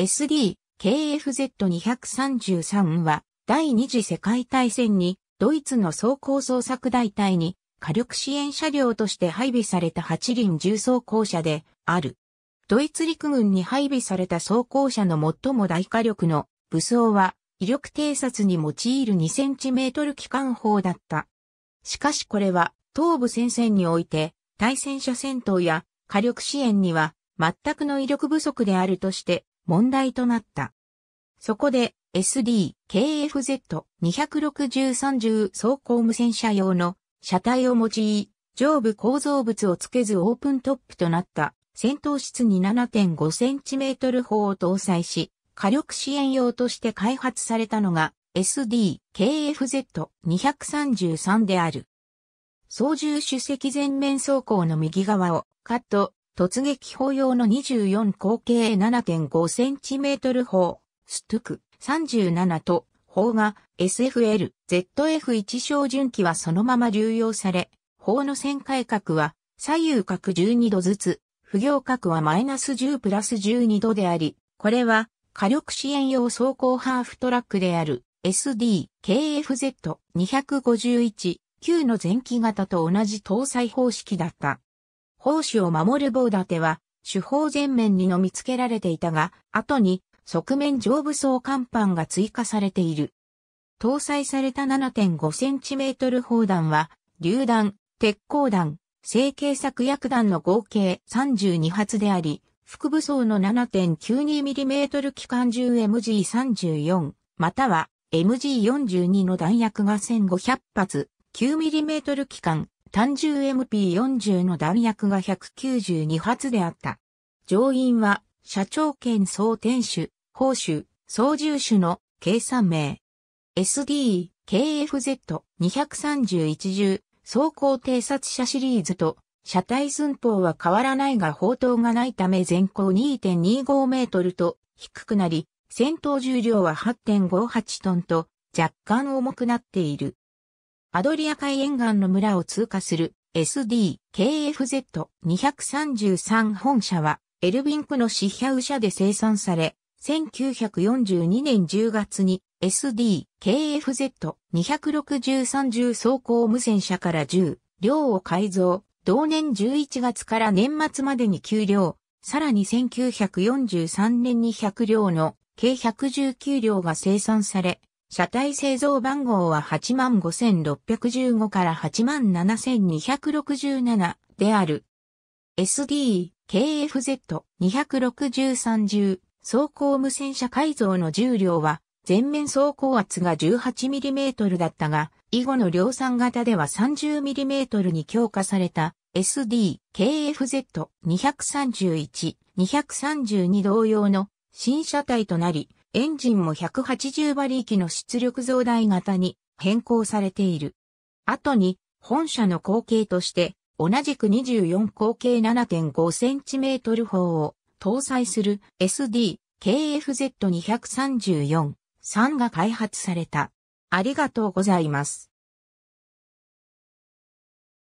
SD-KFZ233 は第二次世界大戦にドイツの装甲捜索大隊に火力支援車両として配備された8輪重装甲車である。ドイツ陸軍に配備された装甲車の最も大火力の武装は威力偵察に用いる2センチメートル機関砲だった。しかしこれは東部戦線において対戦車戦闘や火力支援には全くの威力不足であるとして問題となった。そこで SD、KFZ、26030走行無線車用の車体を用い、上部構造物をつけずオープントップとなった戦闘室に 7.5cm 砲を搭載し、火力支援用として開発されたのが SD、KFZ、233である。操縦主席前面走行の右側をカット、突撃砲用の24口径 7.5cm 砲、ストゥク37と砲が SFL、ZF1 照準器はそのまま流用され、砲の旋回角は左右角12度ずつ、不行角はマイナス10プラス12度であり、これは火力支援用走行ハーフトラックである SD-KFZ251-9 の前期型と同じ搭載方式だった。宝手を守る棒立ては、手法前面にのみつけられていたが、後に側面上部装甲板が追加されている。搭載された 7.5cm 砲弾は、榴弾、鉄鋼弾、成形作薬弾の合計32発であり、副武装の 7.92mm 機関銃 MG34、または MG42 の弾薬が1500発、9mm 機関、単純 MP40 の弾薬が192発であった。乗員は、社長兼総天守、砲守、操縦手の計算名。SD、KFZ、231重、走行偵察車シリーズと、車体寸法は変わらないが砲塔がないため全高2.25メートルと低くなり、戦闘重量は8.58トンと若干重くなっている。アドリア海沿岸の村を通過する SD-KFZ233 本社はエルビンクのシヒャウ社で生産され、1942年10月に SD-KFZ263 重走行無線車から10両を改造、同年11月から年末までに9両、さらに1943年に100両の計119両が生産され、車体製造番号は85,615から87,267である。SD、KFZ、26310、走行無線車改造の重量は、全面走行圧が 18mm だったが、以後の量産型では 30mm に強化された SD、KFZ、231、232同様の新車体となり、エンジンも180馬力の出力増大型に変更されている。後に、本社の後継として、同じく24口径 7.5cm 砲を搭載する SD KFZ234-3 が開発された。ありがとうございます。